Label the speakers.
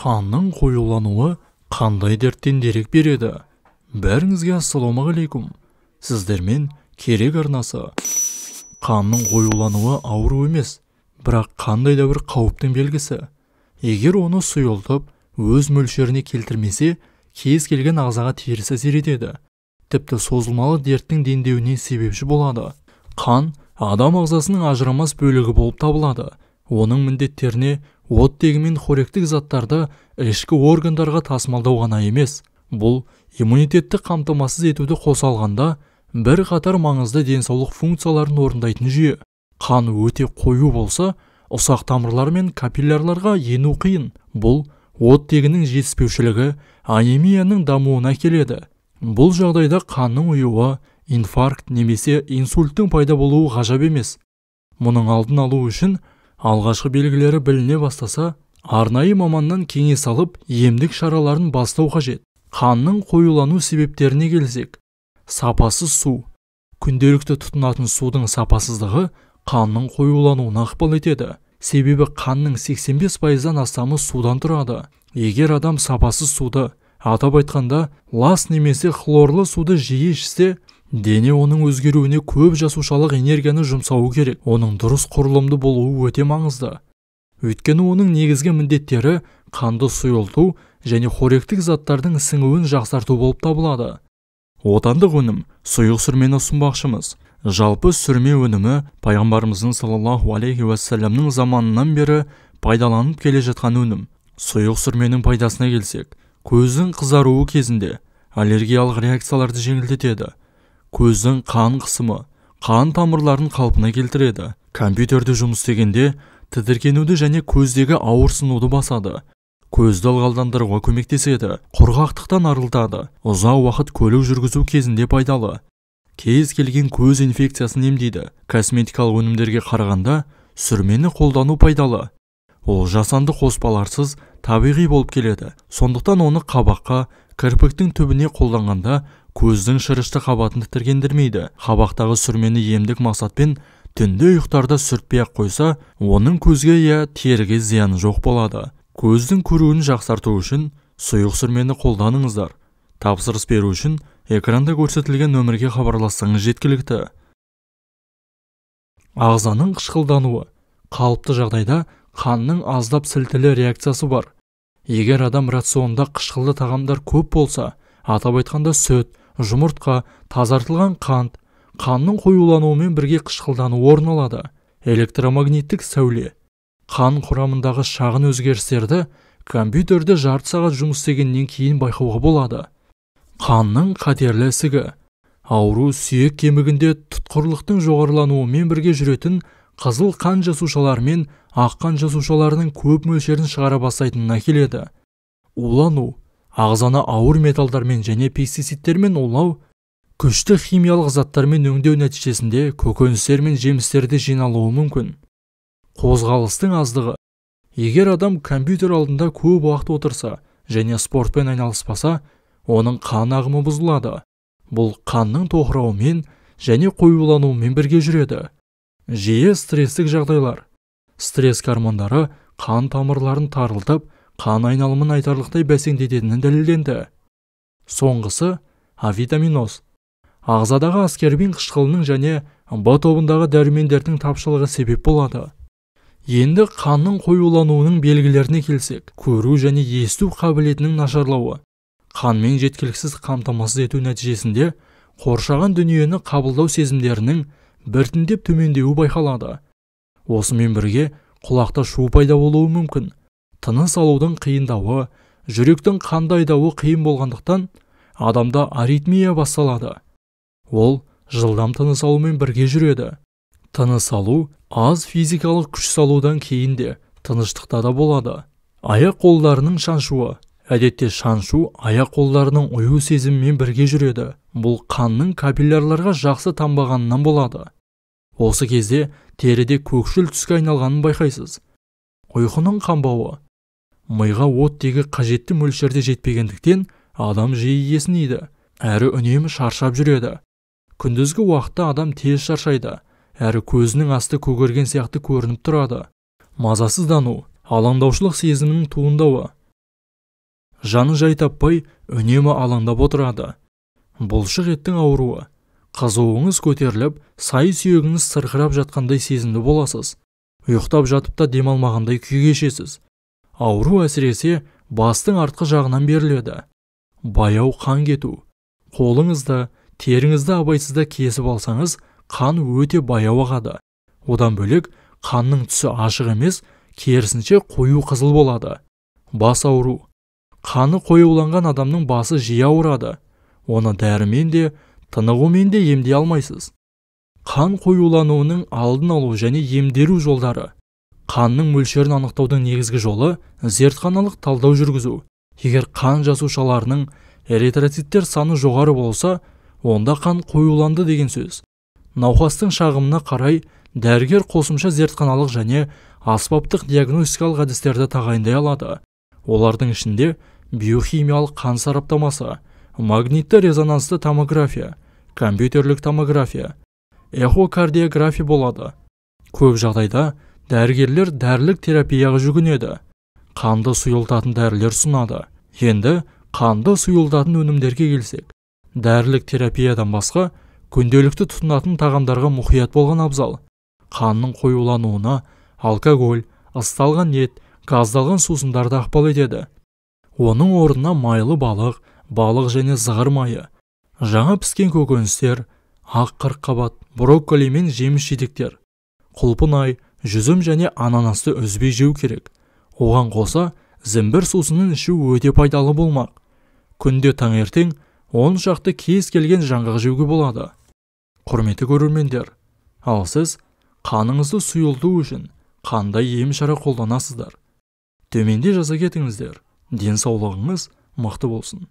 Speaker 1: қанның қоюлануы қандай дерттен дерек береді бәріңізге ассалаумағалейкум сіздермен керек арнасы қанның қоюлануы ауру емес бірақ қандай да бір қауіптің белгісі егер оны сұйылтып өз мөлшеріне келтірмесе кез келген ағзаға теріс әсер етеді тіпті созылмалы дерттің дендеуіне себепші болады қан адам ағзасының ажырамас бөлігі болып табылады оның міндеттеріне оттегімен қоректік заттарды ішкі органдарға тасымалдау ғана емес бұл иммунитетті қамтамасыз етуді қоса алғанда бір қатар маңызды денсаулық функцияларын орындайтын жүйе қан өте қою болса ұсақ тамырлар мен капиллярларға ену қиын бұл оттегінің жетіспеушілігі анемияның дамуына келеді бұл жағдайда қанның ұюы инфаркт немесе инсульттің пайда болуы ғажап емес мұның алдын алу үшін алғашқы белгілері біліне бастаса арнайы маманнан кеңес алып емдік шараларын бастау қажет қанның қоюлану себептеріне келсек сапасыз су күнделікті тұтынатын судың сапасыздығы қанның қоюлануына ықпал етеді себебі қанның 85 пайыздан астамы судан тұрады егер адам сапасыз суды атап айтқанда лас немесе хлорлы суды жиі ішсе дене оның өзгеруіне көп жасушалық энергияны жұмсауы керек оның дұрыс құрылымды болуы өте маңызды өйткені оның негізгі міндеттері қанды сұйылту және қоректік заттардың сіңуін жақсарту болып табылады отандық өнім сұйық сүрмені ұсынбақшымыз жалпы сүрме өнімі пайғамбарымыздың саллаллаху алейхи уассаламның заманынан бері пайдаланып келе жатқан өнім сұйық сүрменің пайдасына келсек көздің қызаруы кезінде аллергиялық реакцияларды жеңілдетеді көздің қан қысымы қан тамырларын қалпына келтіреді компьютерде жұмыс істегенде тітіркенуді және көздегі ауырсынуды басады көзді ылғалдандыруға көмектеседі құрғақтықтан арылтады ұзақ уақыт көлік жүргізу кезінде пайдалы кез келген көз инфекциясын емдейді косметикалық өнімдерге қарағанда сүрмені қолдану пайдалы ол жасанды қоспаларсыз табиғи болып келеді сондықтан оны қабаққа кірпіктің түбіне қолданғанда көздің шырышты қабатын тітіргендірмейді қабақтағы сүрмені емдік мақсатпен түнде ұйықтарда сүртпей ақ қойса оның көзге я иә теріге зияны жоқ болады көздің көруін жақсарту үшін сұйық сүрмені қолданыңыздар тапсырыс беру үшін экранда көрсетілген нөмірге хабарлассаңыз жеткілікті ағзаның қышқылдануы қалыпты жағдайда қанның аздап сілтілі реакциясы бар егер адам рационында қышқылды тағамдар көп болса атап айтқанда сүт жұмыртқа тазартылған қант қанның қоюлануымен бірге қышқылдану орын алады электромагниттік сәуле қан құрамындағы шағын өзгерістерді компьютерде жарты сағат жұмыс істегеннен кейін байқауға болады қанның қатерлі ісігі ауру сүйек кемігінде тұтқырлықтың жоғарылануымен бірге жүретін қызыл қан жасушалары мен ақ қан жасушаларының көп мөлшерін шығара бастайтынына келеді улану ағзаны ауыр металдармен және пестицидтермен улау күшті химиялық заттармен өңдеу нәтижесінде көкөністер мен жемістерде жиналуы мүмкін қозғалыстың аздығы егер адам компьютер алдында көп уақыт отырса және спортпен айналыспаса оның қан ағымы бұзылады бұл қанның тоқырауымен және қоюлануымен бірге жүреді жиі стресстік жағдайлар стресс гормондары қан тамырларын тарылтып қан айналымын айтарлықтай бәсеңдететіні дәлелденді соңғысы авитаминоз ағзадағы аскербин қышқылының және б тобындағы дәрумендердің тапшылығы себеп болады енді қанның қоюлануының белгілеріне келсек көру және есту қабілетінің нашарлауы қанмен жеткіліксіз қамтамасыз ету нәтижесінде қоршаған дүниені қабылдау сезімдерінің біртіндеп төмендеуі байқалады осымен бірге құлақта шу пайда болуы мүмкін тыныс алудың қиындауы жүректің қанды айдауы қиын болғандықтан адамда аритмия басталады ол жылдам тыныс алумен бірге жүреді тыныс алу аз физикалық күш салудан кейін де тыныштықта да болады аяқ қолдарының шаншуы әдетте шаншу аяқ қолдарының ұю сезімімен бірге жүреді бұл қанның капиллярларға жақсы тамбағанынан болады осы кезде теріде көкшіл түске айналғанын байқайсыз ұйқының қанбауы миға оттегі қажетті мөлшерде жетпегендіктен адам жиі есінейді әрі үнемі шаршап жүреді күндізгі уақытта адам тез шаршайды әрі көзінің асты көгерген сияқты көрініп тұрады мазасыздану алаңдаушылық сезімінің туындауы жаны жай таппай үнемі алаңдап отырады бұлшық еттің ауруы қызуыңыз көтеріліп сай сүйегіңіз сырқырап жатқандай сезімді боласыз ұйықтап жатып та демалмағандай күй кешесіз ауру әсіресе бастың артқы жағынан беріледі баяу қан кету Қолыңызда, теріңізді абайсызда кесіп алсаңыз қан өте баяу ағады одан бөлек қанның түсі ашық емес керісінше қою қызыл болады бас ауру қаны қоюланған адамның басы жиі ауырады оны дәрімен де тынығумен де емдей алмайсыз қан қоюлануының алдын алу және емдеру жолдары қанның мөлшерін анықтаудың негізгі жолы зертханалық талдау жүргізу егер қан жасушаларының эритроциттер саны жоғары болса онда қан қоюланды деген сөз науқастың шағымына қарай дәрігер қосымша зертханалық және аспаптық диагностикалық әдістерді тағайындай алады олардың ішінде биохимиялық қан сараптамасы магнитті резонансты томография компьютерлік томография эхокардиография болады көп жағдайда дәрігерлер дәрілік терапияға жүгінеді қанды сұйылтатын дәрілер ұсынады енді қанды сұйылтатын өнімдерге келсек дәрілік терапиядан басқа күнделікті тұтынатын тағамдарға мұқият болған абзал қанның қоюлануына алкоголь ысталған ет газдалған сусындар да ықпал етеді оның орнына майлы балық балық және зығыр майы жаңа піскен көкөністер ақ қырыққабат брокколи мен жеміс жидектер құлпынай жүзім және ананасты үзбей жеу керек оған қоса зімбір сусынын ішу өте пайдалы болмақ күнде таңертең он шақты кез келген жаңғақ жеуге болады құрметті көрермендер ал сіз қаныңызды сұйылту үшін қандай ем шара қолданасыздар төменде жаза кетіңіздер денсаулығыңыз мықты болсын